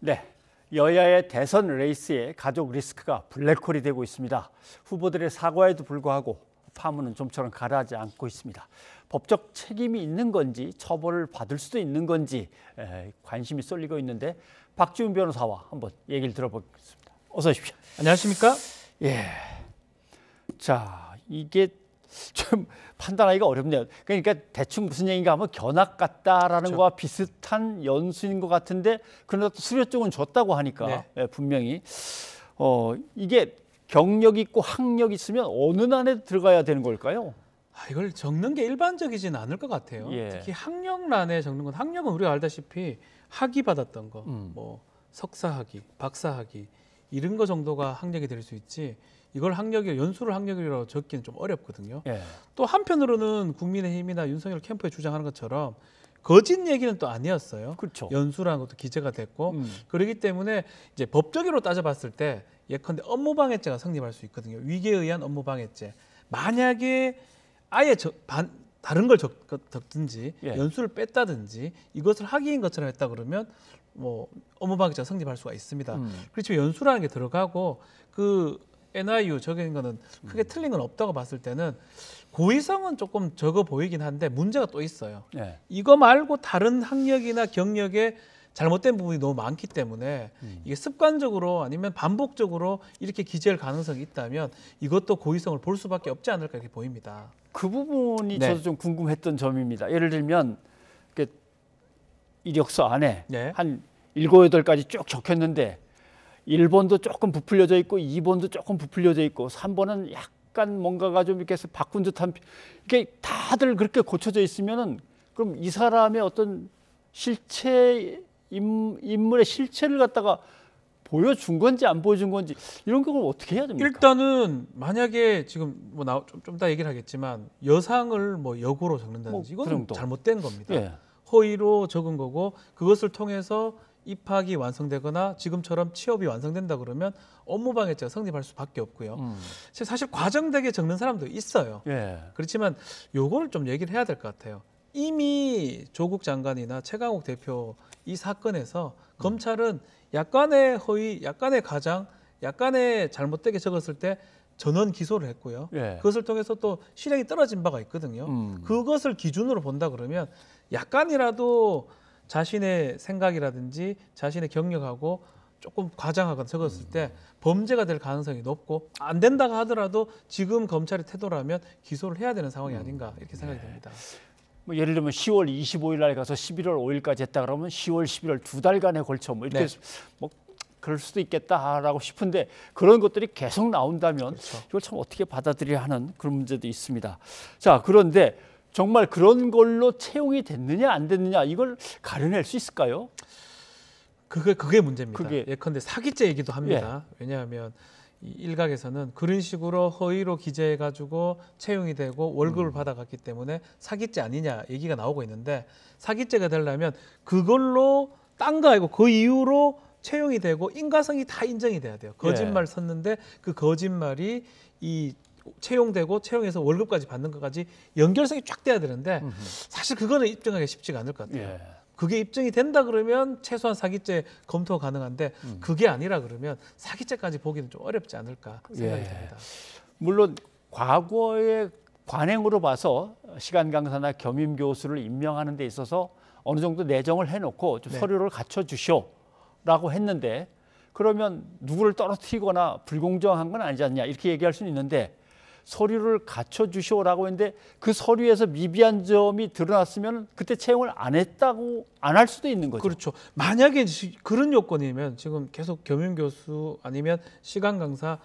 네. 여야의 대선 레이스에 가족 리스크가 블랙홀이 되고 있습니다. 후보들의 사과에도 불구하고 파문은 좀처럼 가라앉지 않고 있습니다. 법적 책임이 있는 건지 처벌을 받을 수도 있는 건지 관심이 쏠리고 있는데 박지훈 변호사와 한번 얘기를 들어보겠습니다. 어서 오십시오. 안녕하십니까? 예. 자, 이게 좀 판단하기가 어렵네요. 그러니까 대충 무슨 얘기인가 하면 견학 같다라는 그렇죠. 거와 비슷한 연수인 것 같은데 그러나 또 수료 쪽은 줬다고 하니까 네. 네, 분명히 어 이게 경력 있고 학력 있으면 어느 난에 들어가야 되는 걸까요? 아, 이걸 적는 게 일반적이진 않을 것 같아요. 예. 특히 학력란에 적는 건 학력은 우리가 알다시피 학위 받았던 거, 음. 뭐 석사학위, 박사학위 이런 거 정도가 학력이 될 수 있지. 이걸 학력에 연수를 학력이라고 적기는 좀 어렵거든요. 예. 또 한편으로는 국민의힘이나 윤석열 캠프에 주장하는 것처럼 거짓 얘기는 또 아니었어요. 그렇죠. 연수라는 것도 기재가 됐고 음. 그러기 때문에 이제 법적으로 따져봤을 때 예컨대 업무방해죄가 성립할 수 있거든요. 위계에 의한 업무방해죄. 만약에 아예 저, 반, 다른 걸 적, 든지 예. 연수를 뺐다든지 이것을 학위인 것처럼 했다 그러면 뭐 업무방해죄가 성립할 수가 있습니다. 음. 그렇지만 연수라는 게 들어가고 그 NIU 적용인 거는 크게 음. 틀린 건 없다고 봤을 때는 고의성은 조금 적어 보이긴 한데 문제가 또 있어요. 네. 이거 말고 다른 학력이나 경력에 잘못된 부분이 너무 많기 때문에 음. 이게 습관적으로 아니면 반복적으로 이렇게 기재할 가능성이 있다면 이것도 고의성을 볼 수밖에 없지 않을까 이렇게 보입니다. 그 부분이 네. 저도 좀 궁금했던 점입니다. 예를 들면 이력서 안에 네. 한 일곱 여덟 가지 쭉 적혔는데 1번도 조금 부풀려져 있고 2번도 조금 부풀려져 있고 3번은 약간 뭔가가 좀 이렇게 해서 바꾼 듯한 이게 다들 그렇게 고쳐져 있으면은 그럼 이 사람의 어떤 실체 인물의 실체를 갖다가 보여준 건지 안 보여준 건지 이런 걸 어떻게 해야 됩니까? 일단은 만약에 지금 뭐좀좀다 얘기를 하겠지만 여상을 뭐 역으로 적는다든지 뭐, 이건 그 잘못된 겁니다. 예. 허위로 적은 거고 그것을 통해서 입학이 완성되거나 지금처럼 취업이 완성된다 그러면 업무 방해죄가 성립할 수밖에 없고요. 음. 사실 과정되게 적는 사람도 있어요. 예. 그렇지만 요거를 좀 얘기를 해야 될 것 같아요. 이미 조국 장관이나 최강욱 대표 이 사건에서 음. 검찰은 약간의 허위, 약간의 가장, 약간의 잘못되게 적었을 때 전원 기소를 했고요. 예. 그것을 통해서 또 실행이 떨어진 바가 있거든요. 음. 그것을 기준으로 본다 그러면 약간이라도 자신의 생각이라든지 자신의 경력하고 조금 과장하거나 적었을 때 음. 범죄가 될 가능성이 높고 안 된다고 하더라도 지금 검찰의 태도라면 기소를 해야 되는 상황이 음. 아닌가 이렇게 생각이 네. 됩니다. 뭐 예를 들면 10월 25일 날 가서 11월 5일까지 했다 그러면 10월 11월 두 달간에 걸쳐 뭐 이렇게 네. 뭐 그럴 수도 있겠다라고 싶은데 그런 것들이 계속 나온다면 그렇죠. 이걸 참 어떻게 받아들여야 하는 그런 문제도 있습니다. 자, 그런데 정말 그런 걸로 채용이 됐느냐 안 됐느냐 이걸 가려낼 수 있을까요? 그게 그게 문제입니다. 그게... 예컨대 사기죄이기도 합니다. 예. 왜냐하면 일각에서는 그런 식으로 허위로 기재해가지고 채용이 되고 월급을 음. 받아갔기 때문에 사기죄 아니냐 얘기가 나오고 있는데 사기죄가 되려면 그걸로 딴 거 아니고 그 이후로 채용이 되고 인과성이 다 인정이 돼야 돼요. 거짓말 예. 썼는데그 거짓말이 이 채용되고 채용해서 월급까지 받는 것까지 연결성이 쫙 돼야 되는데 사실 그거는 입증하기 쉽지가 않을 것 같아요. 예. 그게 입증이 된다 그러면 최소한 사기죄 검토가 가능한데 음. 그게 아니라 그러면 사기죄까지 보기는 좀 어렵지 않을까 생각이 예. 듭니다. 물론 과거의 관행으로 봐서 시간 강사나 겸임 교수를 임명하는 데 있어서 어느 정도 내정을 해놓고 좀 네. 서류를 갖춰 주시오라고 했는데 그러면 누구를 떨어뜨리거나 불공정한 건 아니지 않냐 이렇게 얘기할 수는 있는데 서류를 갖춰 주시오라고 했는데 그 서류에서 미비한 점이 드러났으면 그때 채용을 안 했다고 안 할 수도 있는 거죠. 그렇죠. 만약에 그런 요건이면 지금 계속 겸임 교수 아니면 시간 강사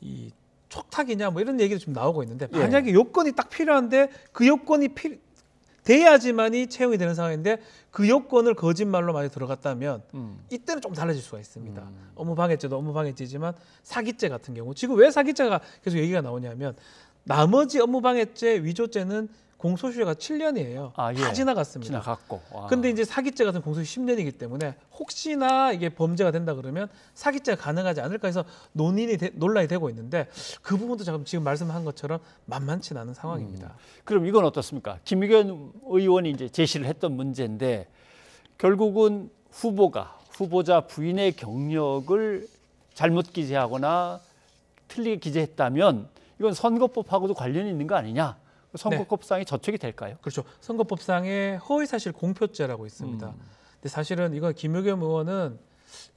이 촉탁이냐 뭐 이런 얘기도 지금 나오고 있는데 예. 만약에 예. 요건이 딱 필요한데 그 요건이 필 돼야지만이 채용이 되는 상황인데 그 요건을 거짓말로 많이 들어갔다면 음. 이때는 좀 달라질 수가 있습니다. 음. 업무방해죄도 업무방해죄지만 사기죄 같은 경우 지금 왜 사기죄가 계속 얘기가 나오냐면 나머지 업무방해죄 위조죄는 공소시효가 7년이에요. 아, 예. 다 지나갔습니다. 지나갔고. 아. 근데 이제 사기죄 같은 공소시효 10년이기 때문에 혹시나 이게 범죄가 된다 그러면 사기죄가 가능하지 않을까 해서 논의 논란이 되고 있는데 그 부분도 지금 말씀한 것처럼 만만치 않은 상황입니다. 음. 그럼 이건 어떻습니까? 김의겸 의원이 이제 제시를 했던 문제인데 결국은 후보가 후보자 부인의 경력을 잘못 기재하거나 틀리게 기재했다면 이건 선거법하고도 관련이 있는 거 아니냐 선거법상에 저촉이 될까요? 그렇죠. 선거법상의 허위사실 공표죄라고 있습니다. 음. 근데 사실은 이건 김효겸 의원은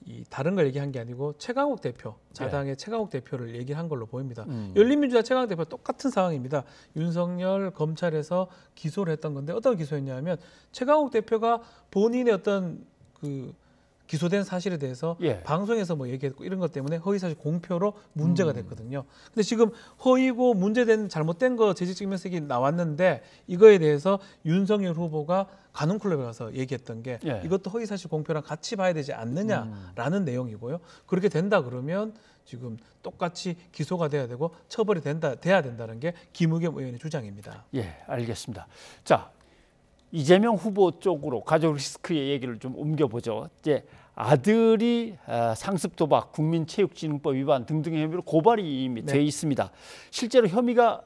이 다른 걸 얘기한 게 아니고 최강욱 대표 자당의 네. 최강욱 대표를 얘기한 걸로 보입니다. 음. 열린민주당 최강욱 대표 똑같은 상황입니다. 윤석열 검찰에서 기소를 했던 건데 어떤 기소였냐면 최강욱 대표가 본인의 어떤 그 기소된 사실에 대해서 예. 방송에서 뭐 얘기했고 이런 것 때문에 허위사실 공표로 문제가 음. 됐거든요. 근데 지금 허위고 문제된 잘못된 거재직증명서이 나왔는데 이거에 대해서 윤석열 후보가 가논클럽에 가서 얘기했던 게 예. 이것도 허위사실 공표랑 같이 봐야 되지 않느냐라는 음. 내용이고요. 그렇게 된다 그러면 지금 똑같이 기소가 돼야 되고 처벌이 된다 돼야 된다는 게 김우겸 의원의 주장입니다. 예, 알겠습니다. 자, 이재명 후보 쪽으로 가족 리스크의 얘기를 좀 옮겨보죠. 이제 아들이 아, 상습 도박, 국민체육진흥법 위반 등등의 혐의로 고발이 이미 네. 돼 있습니다. 실제로 혐의가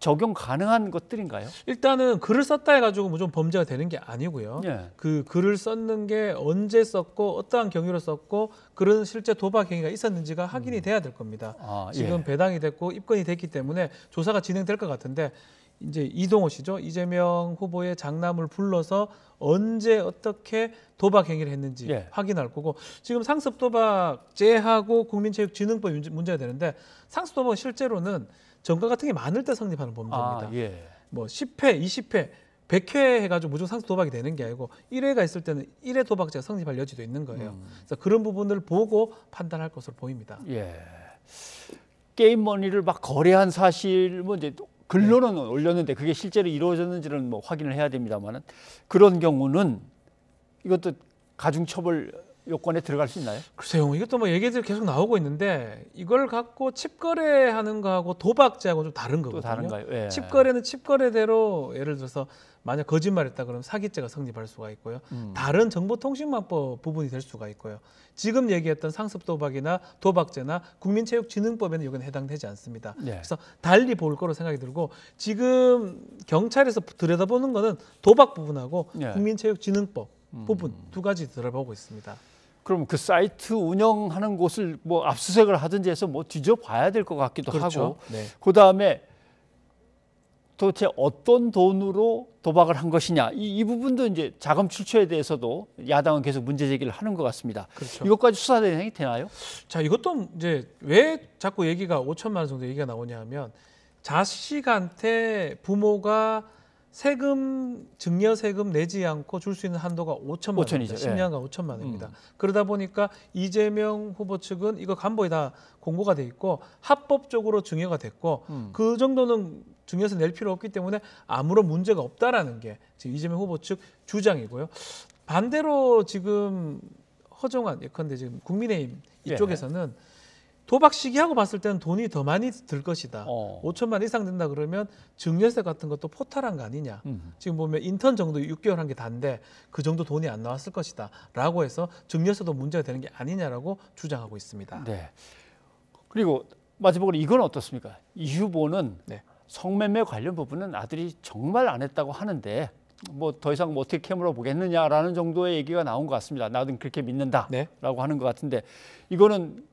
적용 가능한 것들인가요? 일단은 글을 썼다 해가지고 무조 뭐 범죄가 되는 게 아니고요. 예. 그 글을 썼는 게 언제 썼고 어떠한 경위로 썼고 그런 실제 도박 행위가 있었는지가 확인이 음. 돼야 될 겁니다. 아, 지금 예. 배당이 됐고 입건이 됐기 때문에 조사가 진행될 것 같은데 이제 이동호 씨죠. 이재명 후보의 장남을 불러서 언제 어떻게 도박 행위를 했는지 예. 확인할 거고 지금 상습 도박제하고 국민체육진흥법 문제가 되는데 상습 도박은 실제로는 전과 같은 게 많을 때 성립하는 범죄입니다. 아, 예. 뭐 10회, 20회, 100회 해가지고 무조건 상습 도박이 되는 게 아니고 1회가 있을 때는 1회 도박죄가 성립할 여지도 있는 거예요. 음. 그래서 그런 부분을 보고 판단할 것으로 보입니다. 예. 게임 머니를 막 거래한 사실 뭐 이제 글로는 올렸는데 그게 실제로 이루어졌는지는 뭐 확인을 해야 됩니다만은 그런 경우는 이것도 가중처벌 요건에 들어갈 수 있나요? 글쎄요. 이것도 뭐 얘기들 계속 나오고 있는데 이걸 갖고 칩 거래하는 거하고 도박죄하고 좀 다른 거거든요. 또 다른가요? 예. 칩 거래는 칩 거래대로 예를 들어서 만약 거짓말했다 그러면 사기죄가 성립할 수가 있고요. 음. 다른 정보통신망법 부분이 될 수가 있고요. 지금 얘기했던 상습 도박이나 도박죄나 국민체육진흥법에는 이건 해당되지 않습니다. 예. 그래서 달리 볼 거로 생각이 들고 지금 경찰에서 들여다보는 거는 도박 부분하고 예. 국민체육진흥법 음. 부분 두 가지 들어보고 있습니다. 그럼 그 사이트 운영하는 곳을 뭐 압수색을 하든지 해서 뭐 뒤져봐야 될 것 같기도 그렇죠. 하고 네. 그다음에 도대체 어떤 돈으로 도박을 한 것이냐 이, 이, 부분도 이제 자금 출처에 대해서도 야당은 계속 문제 제기를 하는 것 같습니다. 그렇죠. 이것까지 수사 대상이 되나요? 자 이것도 이제 왜 자꾸 얘기가 5천만 원 정도 얘기가 나오냐면 자식한테 부모가 세금 증여 세금 내지 않고 줄 수 있는 한도가 5천만 5천이죠. 원입 10년간 5천만 원입니다. 예. 음. 그러다 보니까 이재명 후보 측은 이거 간보에 다 공고가 돼 있고 합법적으로 증여가 됐고 음. 그 정도는 증여세 낼 필요 없기 때문에 아무런 문제가 없다라는 게 지금 이재명 후보 측 주장이고요. 반대로 지금 허정환 예컨대 지금 국민의힘 예. 이쪽에서는 예. 도박 시기하고 봤을 때는 돈이 더 많이 들 것이다. 어. 5천만 이상 된다 그러면 증여세 같은 것도 포탈한 거 아니냐. 음. 지금 보면 인턴 정도 6개월 한 게 단데 그 정도 돈이 안 나왔을 것이다. 라고 해서 증여세도 문제가 되는 게 아니냐라고 주장하고 있습니다. 네. 그리고 마지막으로 이건 어떻습니까? 이 후보는 네. 성매매 관련 부분은 아들이 정말 안 했다고 하는데 뭐 더 이상 뭐 어떻게 캐물어 보겠느냐라는 정도의 얘기가 나온 것 같습니다. 나는 그렇게 믿는다라고 네. 하는 것 같은데 이거는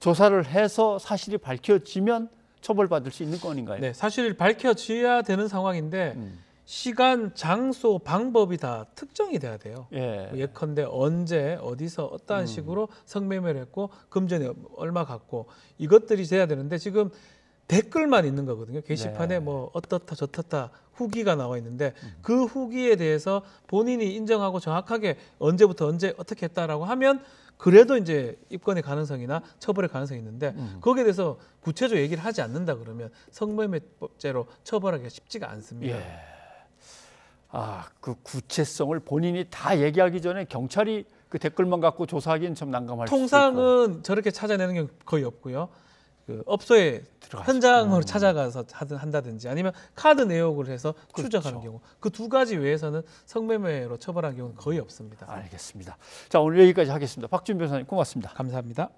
조사를 해서 사실이 밝혀지면 처벌받을 수 있는 건인가요? 네, 사실 밝혀져야 되는 상황인데 음. 시간, 장소, 방법이 다 특정이 돼야 돼요. 예. 컨대 언제, 어디서, 어떠한 음. 식으로 성매매를 했고 금전이 얼마 갖고 이것들이 돼야 되는데 지금 댓글만 있는 거거든요. 게시판에 네. 뭐 어떻다 저렇다 후기가 나와 있는데 음. 그 후기에 대해서 본인이 인정하고 정확하게 언제부터 언제 어떻게 했다라고 하면 그래도 이제 입건의 가능성이나 처벌의 가능성이 있는데 음. 거기에 대해서 구체적 으로 얘기를 하지 않는다 그러면 성매매죄로 처벌하기가 쉽지가 않습니다. 예. 아, 그 구체성을 본인이 다 얘기하기 전에 경찰이 그 댓글만 갖고 조사하기는 참 난감할 수 있고. 통상은 저렇게 찾아내는 게 거의 없고요. 그 업소에 들어가죠. 현장으로 음. 찾아가서 하든 한다든지 아니면 카드 내역을 해서 그렇죠. 추적하는 그렇죠. 경우 그 두 가지 외에서는 성매매로 처벌한 경우는 거의 없습니다. 알겠습니다. 자 오늘 여기까지 하겠습니다. 박준 변호사님 고맙습니다. 감사합니다.